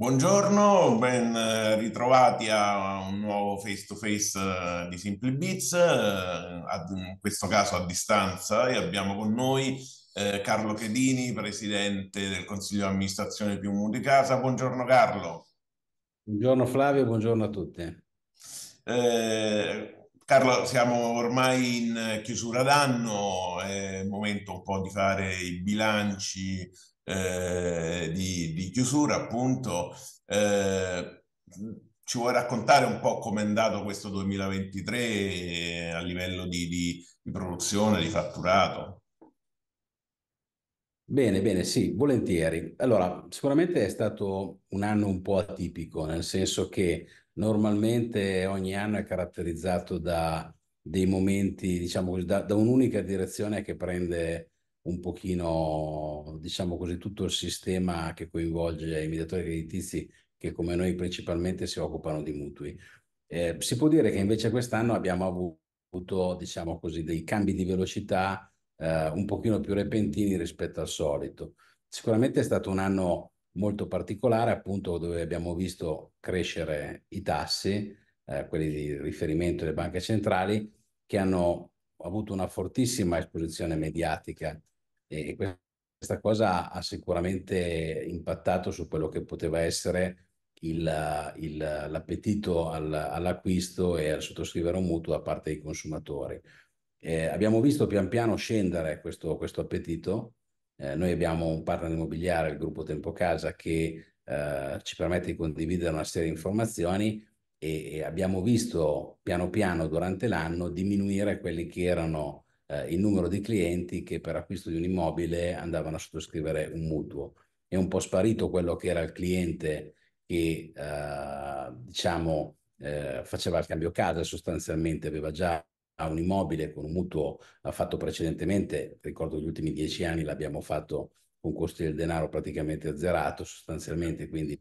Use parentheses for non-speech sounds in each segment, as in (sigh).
Buongiorno, ben eh, ritrovati a un nuovo face to face di Simple Beats, eh, in questo caso a distanza e abbiamo con noi eh, Carlo Chedini, presidente del Consiglio di amministrazione più Mu di Casa. Buongiorno Carlo. Buongiorno Flavio, buongiorno a tutti. Eh, Carlo, siamo ormai in chiusura d'anno, è il momento un po' di fare i bilanci eh, di, di, chiusura, appunto, eh, ci vuoi raccontare un po' com'è andato questo 2023 eh, a livello di, di, di produzione, di fatturato? Bene, bene, sì, volentieri. Allora, sicuramente è stato un anno un po' atipico, nel senso che normalmente ogni anno è caratterizzato da dei momenti, diciamo da, da un'unica direzione che prende un pochino, diciamo così, tutto il sistema che coinvolge i mediatori creditizi che come noi principalmente si occupano di mutui. Eh, si può dire che invece quest'anno abbiamo avuto, diciamo così, dei cambi di velocità eh, un pochino più repentini rispetto al solito. Sicuramente è stato un anno molto particolare, appunto, dove abbiamo visto crescere i tassi, eh, quelli di riferimento delle banche centrali, che hanno avuto una fortissima esposizione mediatica e questa cosa ha sicuramente impattato su quello che poteva essere l'appetito al, all'acquisto e al sottoscrivere un mutuo da parte dei consumatori. Eh, abbiamo visto pian piano scendere questo, questo appetito. Eh, noi abbiamo un partner immobiliare, il gruppo Tempo Casa, che eh, ci permette di condividere una serie di informazioni e, e abbiamo visto piano piano durante l'anno diminuire quelli che erano eh, il numero di clienti che per acquisto di un immobile andavano a sottoscrivere un mutuo. È un po' sparito quello che era il cliente che eh, diciamo eh, faceva il cambio casa sostanzialmente, aveva già un immobile con un mutuo fatto precedentemente, ricordo gli ultimi dieci anni l'abbiamo fatto con costi del denaro praticamente azzerato sostanzialmente, quindi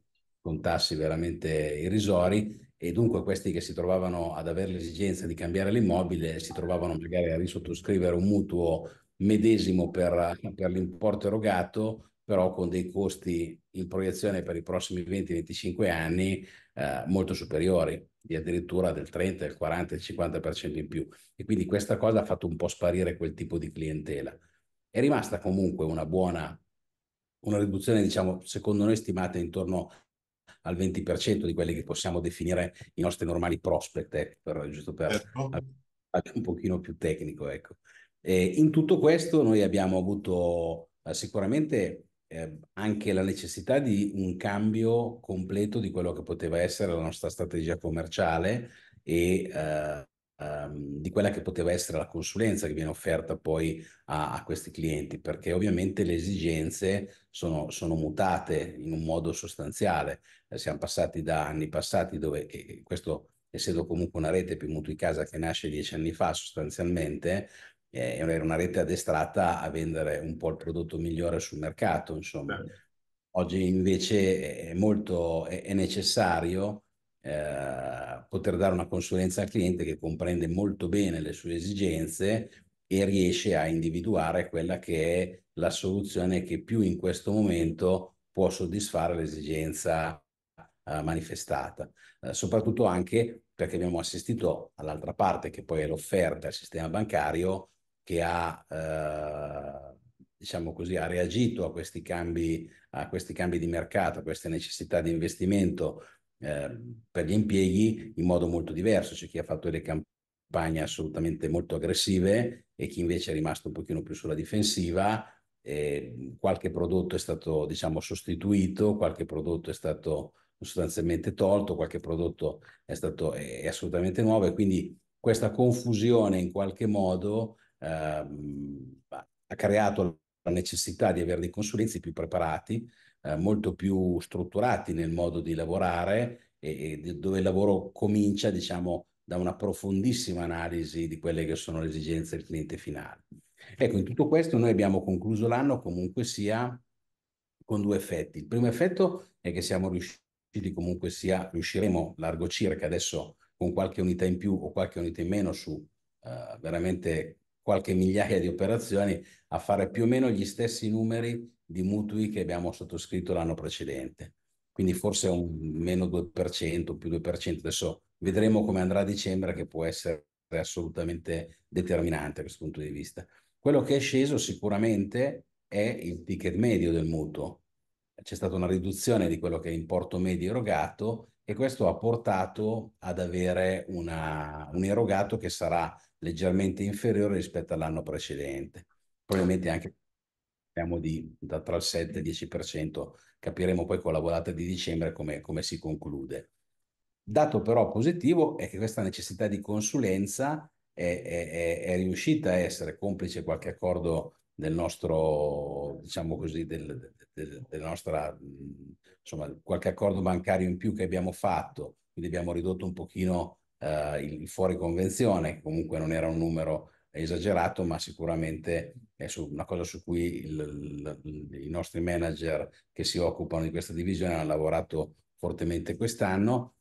con tassi veramente irrisori e dunque questi che si trovavano ad avere l'esigenza di cambiare l'immobile si trovavano magari a risottoscrivere un mutuo medesimo per, per l'importo erogato, però con dei costi in proiezione per i prossimi 20-25 anni eh, molto superiori, di addirittura del 30, del 40, del 50% in più. E quindi questa cosa ha fatto un po' sparire quel tipo di clientela. È rimasta comunque una buona, una riduzione, diciamo, secondo noi stimata intorno al 20% di quelli che possiamo definire i nostri normali prospect, eh, per, giusto per ecco. un pochino più tecnico. Ecco. E in tutto questo noi abbiamo avuto eh, sicuramente eh, anche la necessità di un cambio completo di quello che poteva essere la nostra strategia commerciale e eh, ehm, di quella che poteva essere la consulenza che viene offerta poi a, a questi clienti, perché ovviamente le esigenze sono, sono mutate in un modo sostanziale siamo passati da anni passati dove questo, essendo comunque una rete più mutui casa che nasce dieci anni fa sostanzialmente, eh, era una rete addestrata a vendere un po' il prodotto migliore sul mercato, insomma. Certo. Oggi invece è molto è, necessario eh, poter dare una consulenza al cliente che comprende molto bene le sue esigenze e riesce a individuare quella che è la soluzione che più in questo momento può soddisfare l'esigenza eh, manifestata, eh, soprattutto anche perché abbiamo assistito all'altra parte che poi è l'offerta al sistema bancario che ha, eh, diciamo così, ha reagito a questi, cambi, a questi cambi di mercato, a queste necessità di investimento eh, per gli impieghi in modo molto diverso. C'è chi ha fatto delle campagne assolutamente molto aggressive e chi invece è rimasto un pochino più sulla difensiva qualche prodotto è stato diciamo, sostituito, qualche prodotto è stato sostanzialmente tolto, qualche prodotto è, stato, è, è assolutamente nuovo e quindi questa confusione in qualche modo eh, ha creato la necessità di avere dei consulenti più preparati, eh, molto più strutturati nel modo di lavorare e, e dove il lavoro comincia, diciamo, da una profondissima analisi di quelle che sono le esigenze del cliente finale. Ecco, in tutto questo noi abbiamo concluso l'anno comunque sia con due effetti. Il primo effetto è che siamo riusciti partiti comunque sia riusciremo largo circa adesso con qualche unità in più o qualche unità in meno su eh, veramente qualche migliaia di operazioni a fare più o meno gli stessi numeri di mutui che abbiamo sottoscritto l'anno precedente. Quindi forse un meno 2%, più 2%. Adesso vedremo come andrà a dicembre che può essere assolutamente determinante da questo punto di vista. Quello che è sceso sicuramente è il ticket medio del mutuo, c'è stata una riduzione di quello che è importo medio erogato e questo ha portato ad avere una, un erogato che sarà leggermente inferiore rispetto all'anno precedente. Probabilmente anche di da tra il 7 e il 10%, capiremo poi con la volata di dicembre come, come si conclude. Dato però positivo è che questa necessità di consulenza è, è, è, riuscita a essere complice qualche accordo del nostro, diciamo così, del, del, del nostra, insomma, qualche accordo bancario in più che abbiamo fatto, quindi abbiamo ridotto un pochino eh, il fuori convenzione, che comunque non era un numero esagerato, ma sicuramente è una cosa su cui il, il, i nostri manager che si occupano di questa divisione hanno lavorato fortemente quest'anno.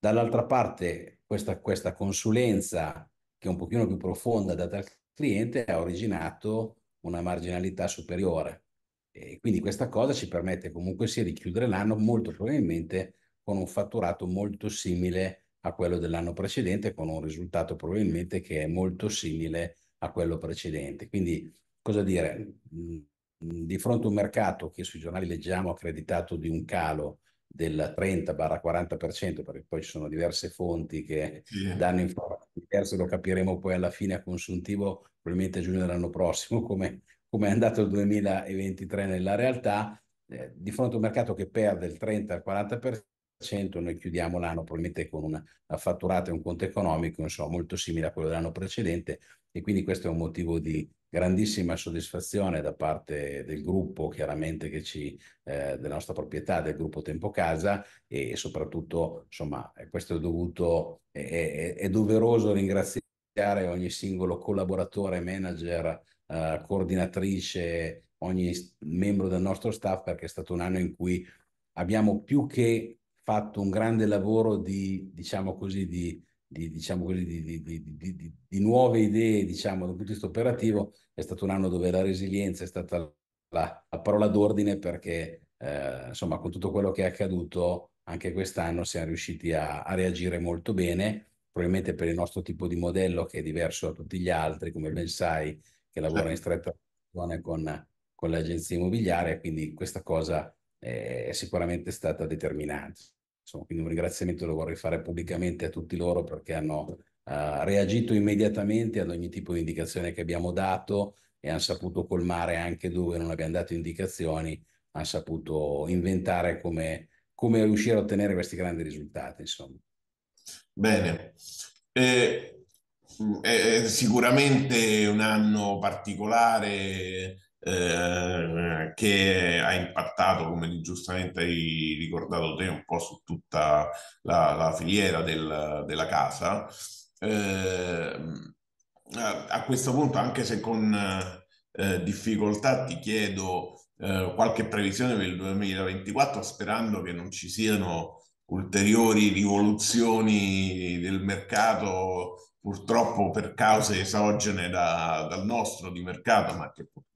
Dall'altra parte, questa, questa consulenza che è un pochino più profonda data al cliente ha originato una marginalità superiore. E quindi questa cosa ci permette comunque sia di chiudere l'anno molto probabilmente con un fatturato molto simile a quello dell'anno precedente, con un risultato probabilmente che è molto simile a quello precedente. Quindi, cosa dire, mhmm, di fronte a un mercato che sui giornali leggiamo accreditato di un calo del 30-40%, perché poi ci sono diverse fonti che sì. danno informazioni diverso, lo capiremo poi alla fine a consuntivo, probabilmente a giugno dell'anno prossimo, (laughs) come, come è andato il 2023 nella realtà. Eh, di fronte a un mercato che perde il 30-40%, noi chiudiamo l'anno probabilmente con una, una fatturata e un conto economico insomma, molto simile a quello dell'anno precedente, e quindi questo è un motivo di grandissima soddisfazione da parte del gruppo, chiaramente che ci, eh, della nostra proprietà, del gruppo Tempo Casa e, soprattutto, insomma, eh, questo è dovuto, è, è, è, doveroso ringraziare ogni singolo collaboratore, manager, eh, coordinatrice, ogni membro del nostro staff perché è stato un anno in cui abbiamo più che fatto un grande lavoro di, diciamo così, di di, diciamo così, di, di nuove idee diciamo, dal punto di vista operativo, è stato un anno dove la resilienza è stata la, la parola d'ordine perché eh, insomma con tutto quello che è accaduto anche quest'anno siamo riusciti a, a reagire molto bene probabilmente per il nostro tipo di modello che è diverso da tutti gli altri, come ben sai, che lavora in certo. stretta relazione con, con l'agenzia immobiliare, quindi questa cosa è sicuramente stata determinante. Insomma, quindi un ringraziamento lo vorrei fare pubblicamente a tutti loro perché hanno eh, reagito immediatamente ad ogni tipo di indicazione che abbiamo dato e hanno saputo colmare anche dove non abbiamo dato indicazioni, hanno saputo inventare come, come riuscire a ottenere questi grandi risultati. Insomma. Bene. Eh, è sicuramente un anno particolare eh, che ha impattato, come giustamente hai ricordato te, un po' su tutta la, la filiera del, della casa. Eh, a, a, questo punto, anche se con eh, difficoltà, ti chiedo eh, qualche previsione per il 2024, sperando che non ci siano ulteriori rivoluzioni del mercato purtroppo per cause esogene da, dal nostro di mercato, ma che purtroppo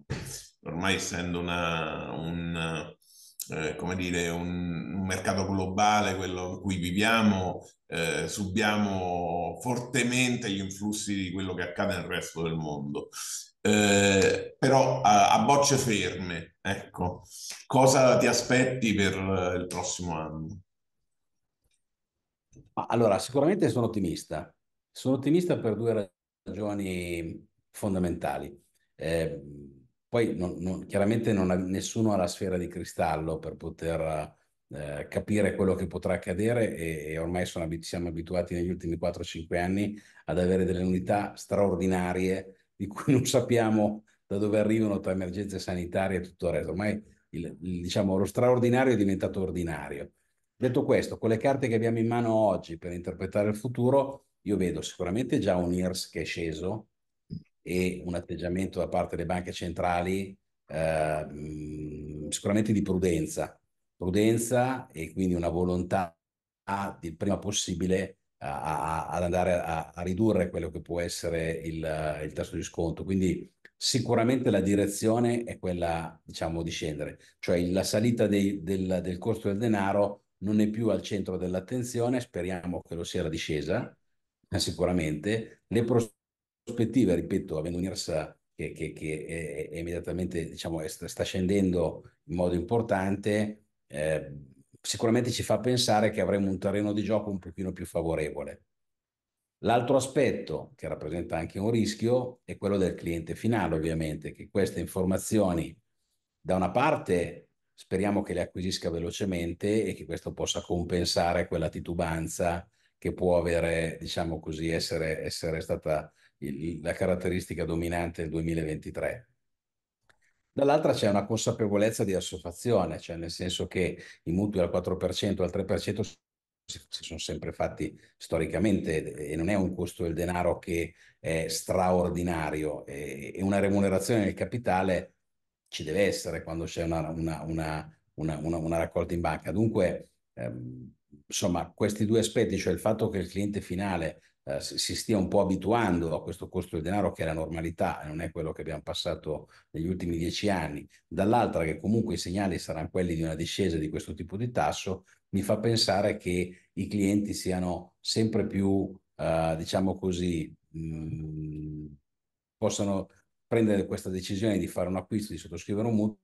ormai essendo una, un, eh, come dire, un, un, mercato globale, quello in cui viviamo, eh, subiamo fortemente gli influssi di quello che accade nel resto del mondo. Eh, però a, a, bocce ferme, ecco, cosa ti aspetti per eh, il prossimo anno? Allora, sicuramente sono ottimista. Sono ottimista per due ragioni fondamentali. Eh, poi non, non, chiaramente non ha, nessuno ha la sfera di cristallo per poter eh, capire quello che potrà accadere e, e ormai ab- siamo abituati negli ultimi 4-5 anni ad avere delle unità straordinarie di cui (laughs) non sappiamo da dove arrivano tra emergenze sanitarie e tutto il resto. Ormai il, il, diciamo, lo straordinario è diventato ordinario. Detto questo, con le carte che abbiamo in mano oggi per interpretare il futuro, io vedo sicuramente già un IRS che è sceso, e un atteggiamento da parte delle banche centrali eh, sicuramente di prudenza, prudenza e quindi una volontà il prima possibile eh, a, a, ad andare a, a, ridurre quello che può essere il, il tasso di sconto. Quindi sicuramente la direzione è quella, diciamo, di scendere, cioè la salita dei, del, del, costo del denaro non è più al centro dell'attenzione, speriamo che lo sia la discesa, sicuramente. Le prospettive prospettiva, ripeto, avendo un'IRSA che, che, che è, è, immediatamente diciamo, è, sta scendendo in modo importante, eh, sicuramente ci fa pensare che avremo un terreno di gioco un pochino più favorevole. L'altro aspetto che rappresenta anche un rischio è quello del cliente finale, ovviamente, che queste informazioni da una parte speriamo che le acquisisca velocemente e che questo possa compensare quella titubanza che può avere, diciamo così, essere, essere stata la caratteristica dominante del 2023. Dall'altra c'è una consapevolezza di assofazione, cioè nel senso che i mutui al 4%, al 3% si sono sempre fatti storicamente e non è un costo del denaro che è straordinario e una remunerazione del capitale ci deve essere quando c'è una, una, una, una raccolta in banca. Dunque, ehm, insomma, questi due aspetti, cioè il fatto che il cliente finale eh, si stia un po' abituando a questo costo del denaro che è la normalità e non è quello che abbiamo passato negli ultimi dieci anni, dall'altra che comunque i segnali saranno quelli di una discesa di questo tipo di tasso, mi fa pensare che i clienti siano sempre più, eh, diciamo così, mh, mm, possano prendere questa decisione di fare un acquisto, di sottoscrivere un mutuo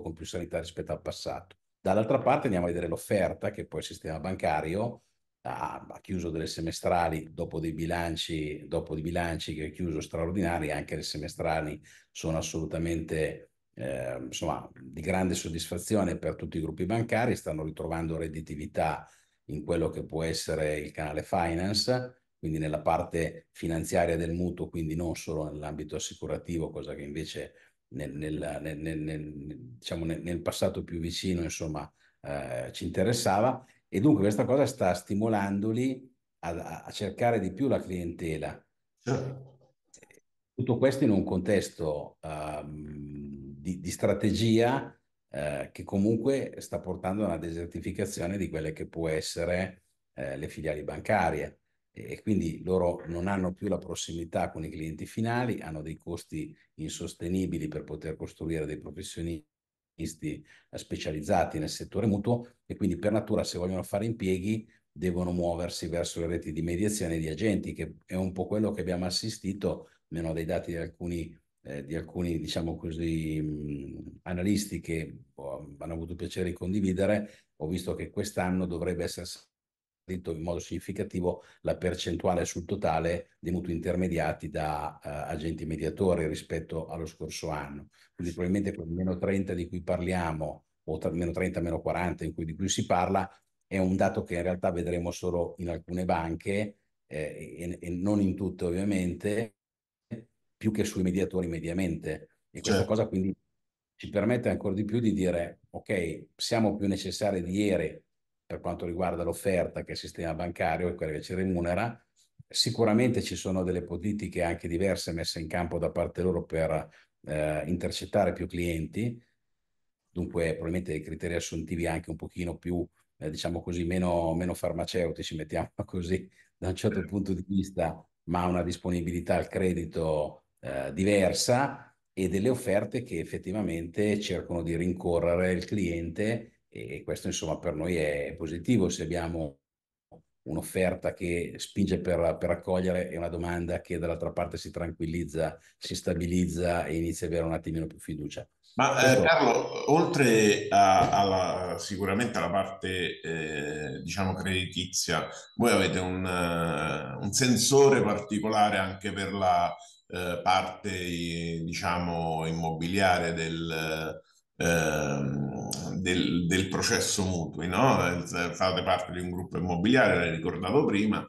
con più sanità rispetto al passato. Dall'altra parte andiamo a vedere l'offerta, che poi il sistema bancario, ha, ah, chiuso delle semestrali dopo dei bilanci, dopo dei bilanci che ha chiuso straordinari, anche le semestrali sono assolutamente eh, insomma, di grande soddisfazione per tutti i gruppi bancari, stanno ritrovando redditività in quello che può essere il canale finance, quindi nella parte finanziaria del mutuo, quindi non solo nell'ambito assicurativo, cosa che invece nel, nel, nel, diciamo nel passato più vicino insomma, eh, ci interessava e dunque questa cosa sta stimolandoli a, a cercare di più la clientela. Tutto questo in un contesto uh, di, di, strategia uh, che comunque sta portando a una desertificazione di quelle che può essere uh, le filiali bancarie e quindi loro non hanno più la prossimità con i clienti finali, hanno dei costi insostenibili per poter costruire dei professionisti professionisti eh, specializzati nel settore mutuo e quindi per natura se vogliono fare impieghi devono muoversi verso le reti di mediazione di agenti, che è un po' quello che abbiamo assistito, meno dei dati di alcuni, eh, di alcuni diciamo così, mh, analisti che oh, hanno avuto piacere di condividere, ho visto che quest'anno dovrebbe essere in modo significativo la percentuale sul totale dei mutui intermediati da uh, agenti mediatori rispetto allo scorso anno. Quindi probabilmente quel meno 30 di cui parliamo, o tra, meno 30, meno 40 cui, di cui si parla, è un dato che in realtà vedremo solo in alcune banche eh, e, e, non in tutte ovviamente, più che sui mediatori mediamente. E questa certo. cosa quindi ci permette ancora di più di dire, ok, siamo più necessari di ieri, per quanto riguarda l'offerta che è il sistema bancario e quella che ci remunera. Sicuramente ci sono delle politiche anche diverse messe in campo da parte loro per eh, intercettare più clienti, dunque probabilmente dei criteri assuntivi anche un pochino più, eh, diciamo così, meno, meno farmaceutici, mettiamo così, da un certo punto di vista, ma una disponibilità al credito eh, diversa e delle offerte che effettivamente cercano di rincorrere il cliente e questo insomma per noi è positivo se abbiamo un'offerta che spinge per, per accogliere e una domanda che dall'altra parte si tranquillizza, si stabilizza e inizia a avere un attimino più fiducia. Ma eh, Carlo, oltre a, alla, sicuramente alla parte eh, diciamo creditizia, voi avete un, uh, un sensore particolare anche per la uh, parte diciamo immobiliare del, uh, del, del processo mutui, no? fate parte di un gruppo immobiliare, l'hai ricordato prima,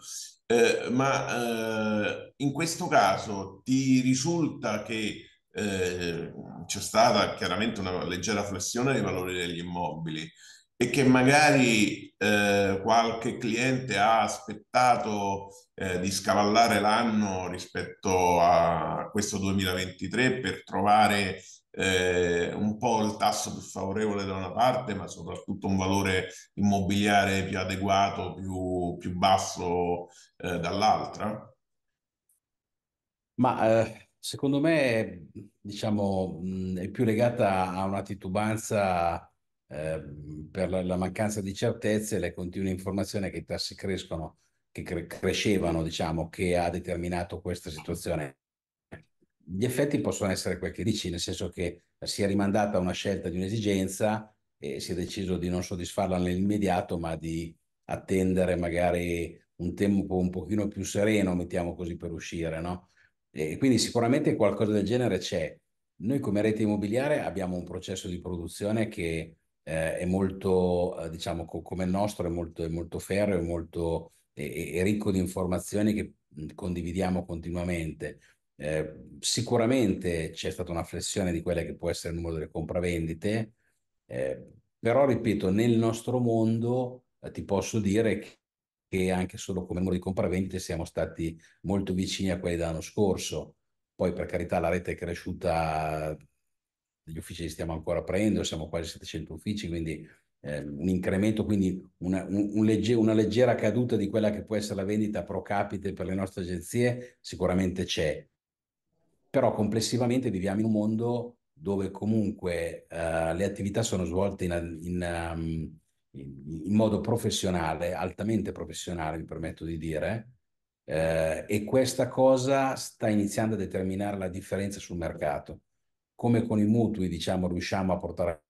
eh, ma eh, in questo caso ti risulta che eh, c'è stata chiaramente una leggera flessione dei valori degli immobili e che magari eh, qualche cliente ha aspettato eh, di scavallare l'anno rispetto a questo 2023 per trovare eh, un po' il tasso più favorevole da una parte, ma soprattutto un valore immobiliare più adeguato, più, più basso eh, dall'altra? Ma eh, secondo me, diciamo, mh, è più legata a una titubanza ehm, per la, la, mancanza di certezze e le continue informazioni che i tassi crescono, che cre- crescevano, diciamo, che ha determinato questa situazione gli effetti possono essere quel che dici, nel senso che si è rimandata una scelta di un'esigenza e si è deciso di non soddisfarla nell'immediato, ma di attendere magari un tempo un pochino più sereno, mettiamo così, per uscire, no? E quindi sicuramente qualcosa del genere c'è. Noi come rete immobiliare abbiamo un processo di produzione che eh, è molto, eh, diciamo, co- come il nostro, è molto, è molto ferreo, è molto è, è ricco di informazioni che condividiamo continuamente. Eh, sicuramente c'è stata una flessione di quella che può essere il numero delle compravendite, eh, però ripeto, nel nostro mondo eh, ti posso dire che, che anche solo come numero di compravendite siamo stati molto vicini a quelli dell'anno scorso. Poi per carità la rete è cresciuta, gli uffici li stiamo ancora aprendo, siamo quasi 700 uffici, quindi eh, un incremento, quindi una, un, un legge, una, leggera caduta di quella che può essere la vendita pro capite per le nostre agenzie, sicuramente c'è però complessivamente viviamo in un mondo dove comunque uh, le attività sono svolte in, in, um, in, in, modo professionale, altamente professionale, mi permetto di dire, eh, e questa cosa sta iniziando a determinare la differenza sul mercato. Come con i mutui, diciamo, riusciamo a portare a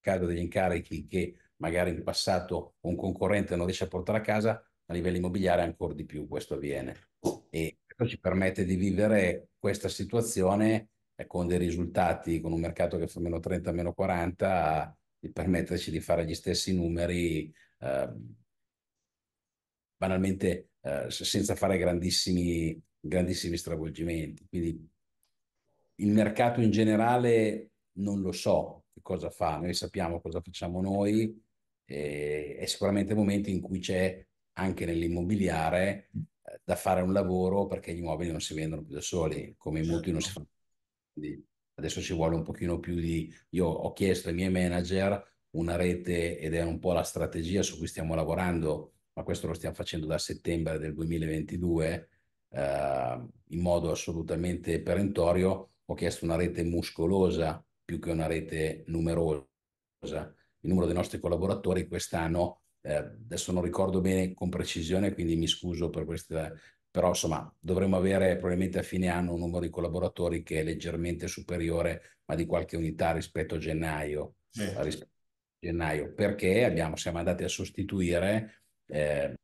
casa degli incarichi che magari in passato un concorrente non riesce a portare a casa, a livello immobiliare ancora di più questo avviene. E questo ci permette di vivere questa situazione eh, con dei risultati, con un mercato che fa meno 30, meno 40, di permetterci di fare gli stessi numeri eh, banalmente eh, senza fare grandissimi, grandissimi stravolgimenti. Quindi il mercato in generale non lo so che cosa fa, noi sappiamo cosa facciamo noi e, è sicuramente momento in cui c'è anche nell'immobiliare da fare un lavoro perché gli immobili non si vendono più da soli, come i mutui non si certo. fanno. Quindi adesso ci vuole un pochino più di... Io ho chiesto ai miei manager una rete ed è un po' la strategia su cui stiamo lavorando, ma questo lo stiamo facendo da settembre del 2022 eh, in modo assolutamente perentorio. Ho chiesto una rete muscolosa più che una rete numerosa. Il numero dei nostri collaboratori quest'anno eh, adesso non ricordo bene con precisione, quindi mi scuso per questa, però insomma dovremmo avere probabilmente a fine anno un numero di collaboratori che è leggermente superiore, ma di qualche unità rispetto a gennaio. Eh. Rispetto a gennaio perché abbiamo, siamo andati a sostituire eh,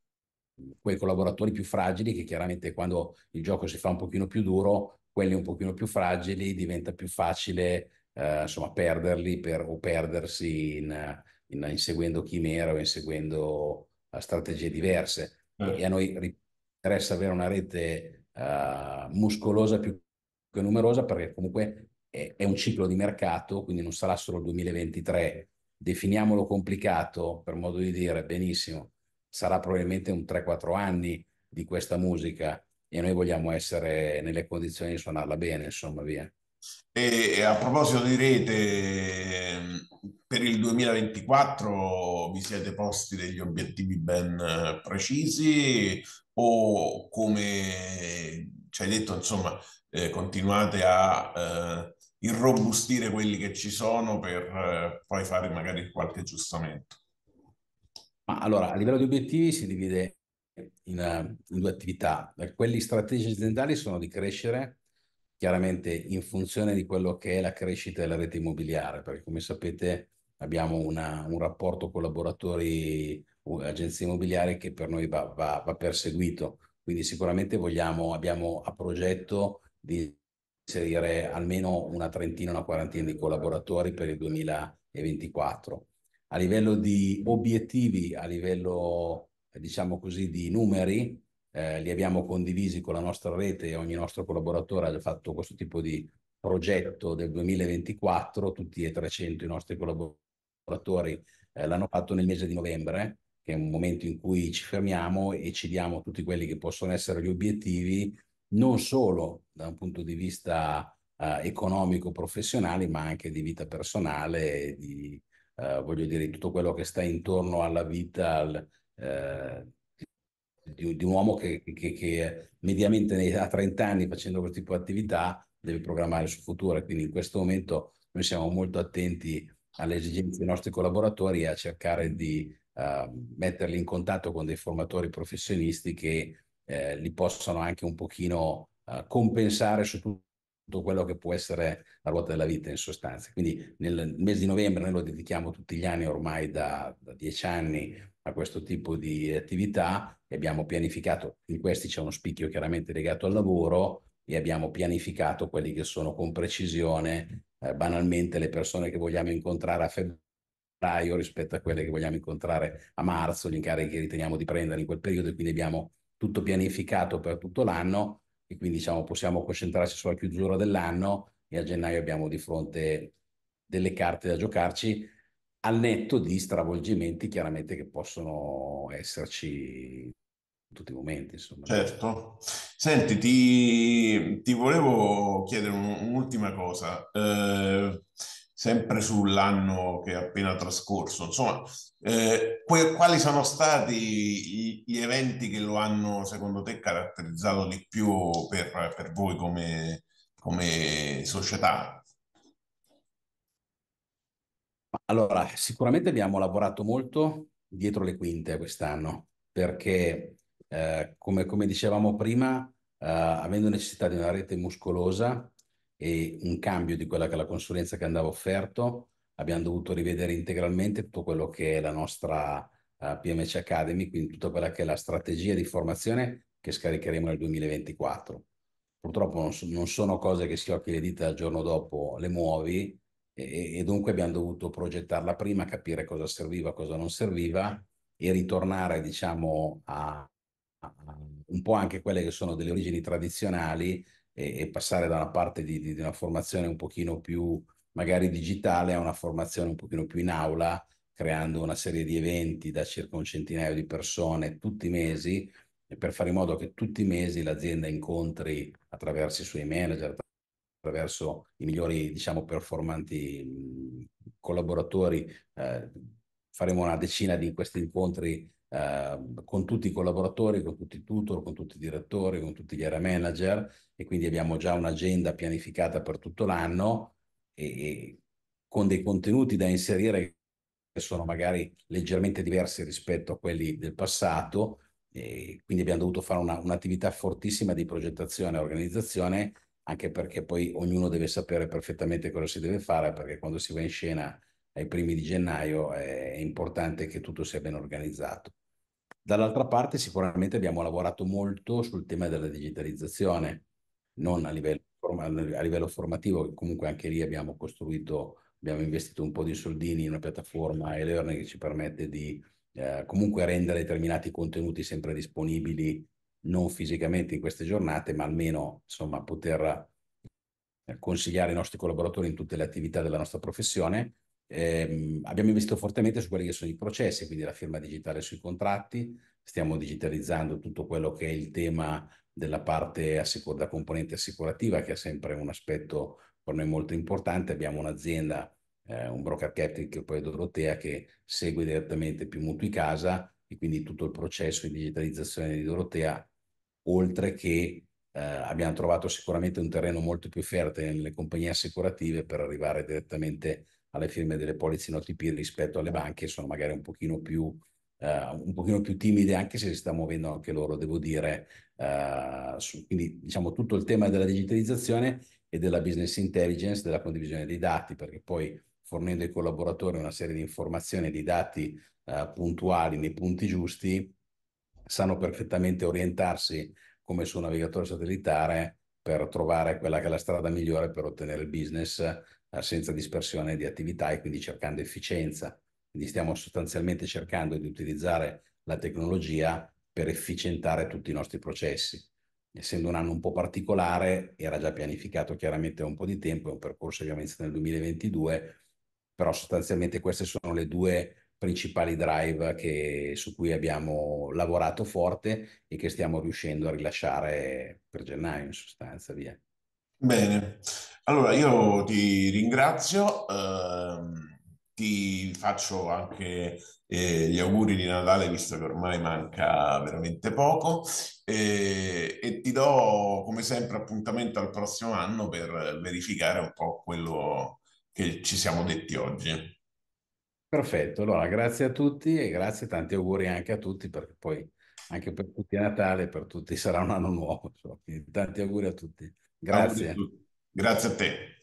quei collaboratori più fragili che chiaramente quando il gioco si fa un pochino più duro, quelli un pochino più fragili diventa più facile eh, insomma perderli per, o perdersi in, in, inseguendo chimera o inseguendo ah, strategie diverse. Eh. E a certo. noi interessa avere una rete uh, muscolosa più che numerosa perché comunque è, è un ciclo di mercato, quindi non sarà solo il 2023. Definiamolo complicato, per modo di dire, benissimo. Sarà probabilmente un 3-4 anni di questa musica e noi vogliamo essere nelle condizioni di suonarla bene, insomma, via. E a proposito di rete, per il 2024 vi siete posti degli obiettivi ben eh, precisi o come ci hai detto, insomma, eh, continuate a eh, irrobustire quelli che ci sono per eh, poi fare magari qualche aggiustamento? Ma allora, a livello di obiettivi si divide in, eh, in due attività. Quelli strategici e aziendali sono di crescere chiaramente in funzione di quello che è la crescita della rete immobiliare, perché come sapete abbiamo una, un rapporto collaboratori agenzie immobiliari che per noi va, va, va perseguito. Quindi sicuramente vogliamo, abbiamo a progetto di inserire almeno una trentina, una quarantina di collaboratori per il 2024. A livello di obiettivi, a livello diciamo così di numeri, eh, li abbiamo condivisi con la nostra rete e ogni nostro collaboratore ha fatto questo tipo di progetto del 2024, tutti e 300 i nostri collaboratori eh, l'hanno fatto nel mese di novembre, che è un momento in cui ci fermiamo e ci diamo tutti quelli che possono essere gli obiettivi, non solo da un punto di vista eh, economico, professionale, ma anche di vita personale, di, eh, voglio dire, tutto quello che sta intorno alla vita, al, eh, di, di un uomo che, che, che mediamente nei, a 30 anni facendo questo tipo di attività deve programmare il suo futuro. quindi in questo momento noi siamo molto attenti alle esigenze dei nostri collaboratori e a cercare di uh, metterli in contatto con dei formatori professionisti che eh, li possano anche un pochino uh, compensare su tutto tutto quello che può essere la ruota della vita in sostanza. Quindi nel mese di novembre noi lo dedichiamo tutti gli anni ormai da, da dieci anni a questo tipo di attività e abbiamo pianificato, in questi c'è uno spicchio chiaramente legato al lavoro e abbiamo pianificato quelli che sono con precisione eh, banalmente le persone che vogliamo incontrare a febbraio rispetto a quelle che vogliamo incontrare a marzo, gli incarichi che riteniamo di prendere in quel periodo e quindi abbiamo tutto pianificato per tutto l'anno e quindi diciamo, possiamo concentrarci sulla chiusura dell'anno e a gennaio abbiamo di fronte delle carte da giocarci al netto di stravolgimenti chiaramente che possono esserci in tutti i momenti. Insomma. Certo. Senti, ti, ti volevo chiedere un, un'ultima cosa. Eh, sempre sull'anno che è appena trascorso. Insomma, eh, quali sono stati gli eventi che lo hanno, secondo te, caratterizzato di più per, per voi come, come società? Allora, sicuramente abbiamo lavorato molto dietro le quinte quest'anno, perché eh, come, come, dicevamo prima, eh, avendo necessità di una rete muscolosa, e un cambio di quella che è la consulenza che andava offerto. Abbiamo dovuto rivedere integralmente tutto quello che è la nostra uh, eh, PMC Academy, quindi tutta quella che è la strategia di formazione che scaricheremo nel 2024. Purtroppo non, so, non sono cose che si occhi le dita il giorno dopo le muovi e, e dunque abbiamo dovuto progettarla prima, capire cosa serviva, cosa non serviva e ritornare diciamo a, un po' anche quelle che sono delle origini tradizionali e, e passare da una parte di, di, di, una formazione un pochino più magari digitale a una formazione un pochino più in aula, creando una serie di eventi da circa un centinaio di persone tutti i mesi, per fare in modo che tutti i mesi l'azienda incontri attraverso i suoi manager, attraverso i migliori, diciamo, performanti collaboratori. Eh, faremo una decina di questi incontri Ehm, con tutti i collaboratori, con tutti i tutor, con tutti i direttori, con tutti gli area manager e quindi abbiamo già un'agenda pianificata per tutto l'anno e, e con dei contenuti da inserire che sono magari leggermente diversi rispetto a quelli del passato, e quindi abbiamo dovuto fare una, un'attività fortissima di progettazione e organizzazione, anche perché poi ognuno deve sapere perfettamente cosa si deve fare, perché quando si va in scena ai primi di gennaio è importante che tutto sia ben organizzato. Dall'altra parte sicuramente abbiamo lavorato molto sul tema della digitalizzazione, non a livello, a livello formativo, comunque anche lì abbiamo costruito, abbiamo investito un po' di soldini in una piattaforma e-learning che ci permette di eh, comunque rendere determinati contenuti sempre disponibili, non fisicamente in queste giornate, ma almeno insomma poter eh, consigliare i nostri collaboratori in tutte le attività della nostra professione eh, abbiamo investito fortemente su quelli che sono i processi, quindi la firma digitale sui contratti, stiamo digitalizzando tutto quello che è il tema della parte assicur- da componente assicurativa, che è sempre un aspetto per noi molto importante. Abbiamo un'azienda, eh, un broker captain che poi è Dorotea, che segue direttamente più mutui casa e quindi tutto il processo di digitalizzazione di Dorotea, oltre che eh, abbiamo trovato sicuramente un terreno molto più fertile nelle compagnie assicurative per arrivare direttamente alle firme delle polizze in OTP rispetto alle banche, sono magari un pochino più Uh, un pochino più timide, anche se si sta muovendo anche loro, devo dire. Uh, su, quindi diciamo tutto il tema della digitalizzazione e della business intelligence, della condivisione dei dati, perché poi fornendo ai collaboratori una serie di informazioni e di dati uh, puntuali nei punti giusti, sanno perfettamente orientarsi come su un navigatore satellitare per trovare quella che è la strada migliore per ottenere il business senza dispersione di attività e quindi cercando efficienza. Quindi stiamo sostanzialmente cercando di utilizzare la tecnologia per efficientare tutti i nostri processi. Essendo un anno un po' particolare, era già pianificato chiaramente da un po' di tempo, è un percorso che abbiamo iniziato nel 2022, però sostanzialmente queste sono le due principali drive che, su cui abbiamo lavorato forte e che stiamo riuscendo a rilasciare per gennaio in sostanza. Via. Bene, allora, io ti ringrazio, ehm, ti faccio anche eh, gli auguri di Natale, visto che ormai manca veramente poco, eh, e ti do come sempre appuntamento al prossimo anno per verificare un po' quello che ci siamo detti oggi. Perfetto, allora grazie a tutti e grazie, tanti auguri anche a tutti perché poi anche per tutti è Natale, per tutti sarà un anno nuovo. Tanti auguri a tutti. Grazie. a tutti. Grazie a te.